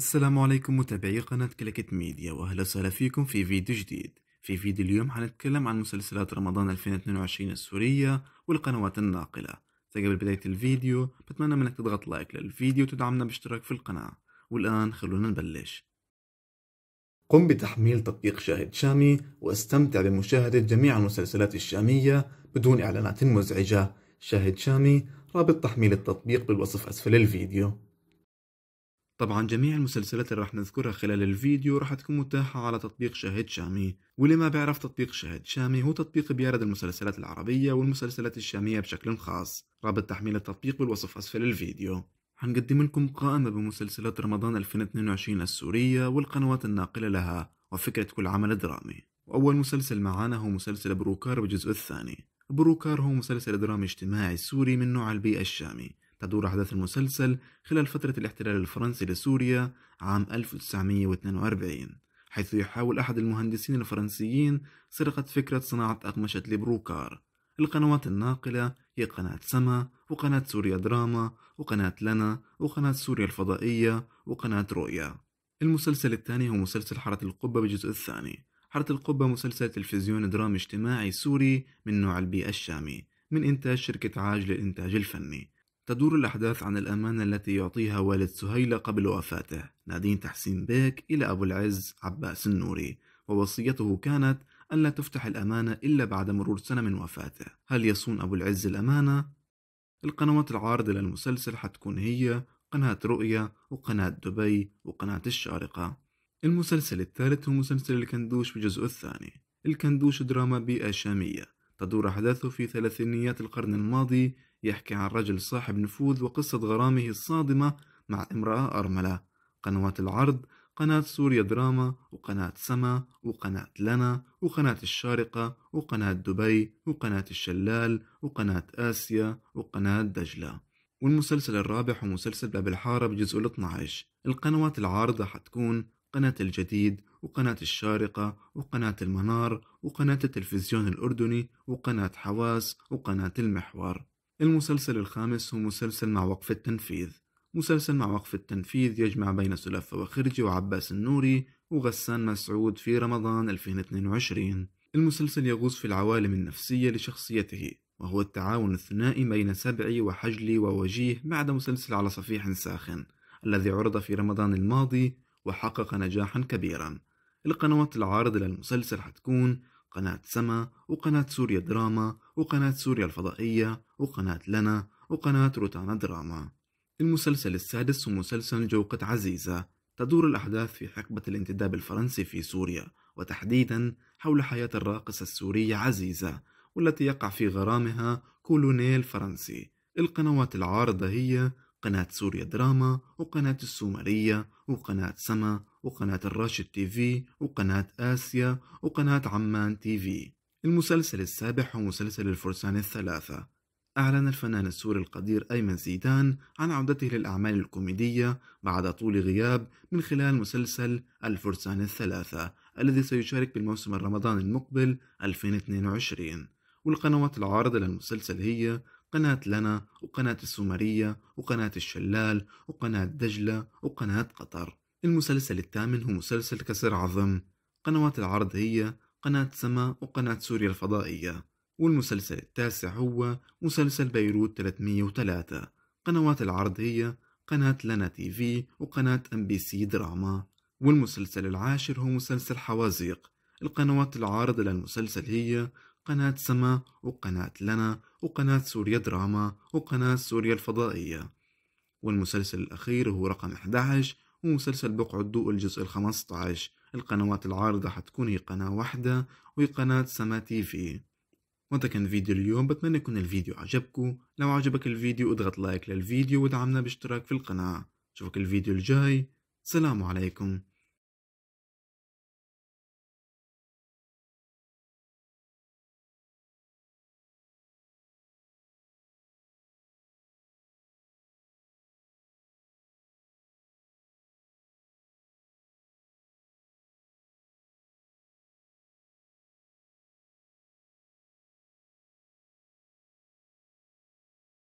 السلام عليكم متابعي قناة كلكت ميديا واهلا وسهلا فيكم في فيديو جديد في فيديو اليوم حنتكلم عن مسلسلات رمضان 2022 السورية والقنوات الناقلة قبل بداية الفيديو بتمنى منك تضغط لايك للفيديو وتدعمنا باشتراك في القناة والآن خلونا نبلش قم بتحميل تطبيق شاهد شامي واستمتع بمشاهدة جميع المسلسلات الشامية بدون إعلانات مزعجة شاهد شامي رابط تحميل التطبيق بالوصف أسفل الفيديو طبعا جميع المسلسلات اللي راح نذكرها خلال الفيديو راح تكون متاحة على تطبيق شاهد شامي واللي ما بيعرف تطبيق شاهد شامي هو تطبيق بيعرض المسلسلات العربية والمسلسلات الشامية بشكل خاص رابط تحميل التطبيق بالوصف أسفل الفيديو هنقدم لكم قائمة بمسلسلات رمضان 2022 السورية والقنوات الناقلة لها وفكرة كل عمل درامي وأول مسلسل معانا هو مسلسل بروكار بالجزء الثاني بروكار هو مسلسل درامي اجتماعي سوري من نوع البيئة الشامي تدور أحداث المسلسل خلال فترة الاحتلال الفرنسي لسوريا عام 1942 حيث يحاول أحد المهندسين الفرنسيين سرقة فكرة صناعة أقمشة لبروكار القنوات الناقلة هي قناة سما وقناة سوريا دراما وقناة لنا وقناة سوريا الفضائية وقناة رؤيا المسلسل الثاني هو مسلسل حارة القبة بالجزء الثاني حارة القبة مسلسل تلفزيون درامي اجتماعي سوري من نوع البيئة الشامي من إنتاج شركة عاج للإنتاج الفني تدور الأحداث عن الأمانة التي يعطيها والد سهيلة قبل وفاته نادين تحسين بيك إلى أبو العز عباس النوري ووصيته كانت أن لا تفتح الأمانة إلا بعد مرور سنة من وفاته هل يصون أبو العز الأمانة؟ القنوات العارضة للمسلسل حتكون هي قناة رؤية وقناة دبي وقناة الشارقة المسلسل الثالث هو مسلسل الكندوش بجزء الثاني الكندوش دراما بيئة شامية تدور أحداثه في ثلاثينيات القرن الماضي يحكي عن رجل صاحب نفوذ وقصة غرامه الصادمة مع امرأة أرملة قنوات العرض قناة سوريا دراما وقناة سما وقناة لنا وقناة الشارقة وقناة دبي وقناة الشلال وقناة آسيا وقناة دجلة والمسلسل الرابع هو مسلسل باب الحارة بجزء ال 12 القنوات العارضة حتكون قناة الجديد وقناة الشارقة وقناة المنار وقناة التلفزيون الأردني وقناة حواس وقناة المحور المسلسل الخامس هو مسلسل مع وقف التنفيذ مسلسل مع وقف التنفيذ يجمع بين سلفة وخرجي وعباس النوري وغسان مسعود في رمضان 2022 المسلسل يغوص في العوالم النفسية لشخصيته وهو التعاون الثنائي بين سبعي وحجلي ووجيه بعد مسلسل على صفيح ساخن الذي عرض في رمضان الماضي وحقق نجاحا كبيرا القنوات العارضة للمسلسل حتكون قناة سما وقناة سوريا دراما وقناة سوريا الفضائية وقناة لنا وقناة روتانا دراما المسلسل السادس هو مسلسل جوقة عزيزة تدور الأحداث في حقبة الانتداب الفرنسي في سوريا وتحديدا حول حياة الراقصة السورية عزيزة والتي يقع في غرامها كولونيل فرنسي القنوات العارضة هي قناة سوريا دراما وقناة السومرية وقناة سما وقناة الراشد تي في وقناة آسيا وقناة عمان تي في المسلسل السابع هو مسلسل الفرسان الثلاثة أعلن الفنان السوري القدير أيمن زيدان عن عودته للأعمال الكوميدية بعد طول غياب من خلال مسلسل الفرسان الثلاثة الذي سيشارك بالموسم الرمضاني المقبل 2022 والقنوات العارضة للمسلسل هي قناة لنا وقناة السومرية وقناة الشلال وقناة دجلة وقناة قطر المسلسل الثامن هو مسلسل كسر عظم قنوات العرض هي قناة سما وقناة سوريا الفضائية والمسلسل التاسع هو مسلسل بيروت 303 قنوات العرض هي قناة لنا تي في وقناة ام بي سي دراما والمسلسل العاشر هو مسلسل حوازيق القنوات العارضة للمسلسل هي قناة سما وقناة لنا وقناة سوريا دراما وقناة سوريا الفضائية والمسلسل الأخير هو رقم 11 ومسلسل بقع الضوء الجزء ال15 القنوات العارضة حتكون هي قناة واحدة وهي قناة سما تيفي وده كان فيديو اليوم بتمنى يكون الفيديو عجبكو لو عجبك الفيديو اضغط لايك للفيديو ودعمنا باشتراك في القناة شوفك الفيديو الجاي سلام عليكم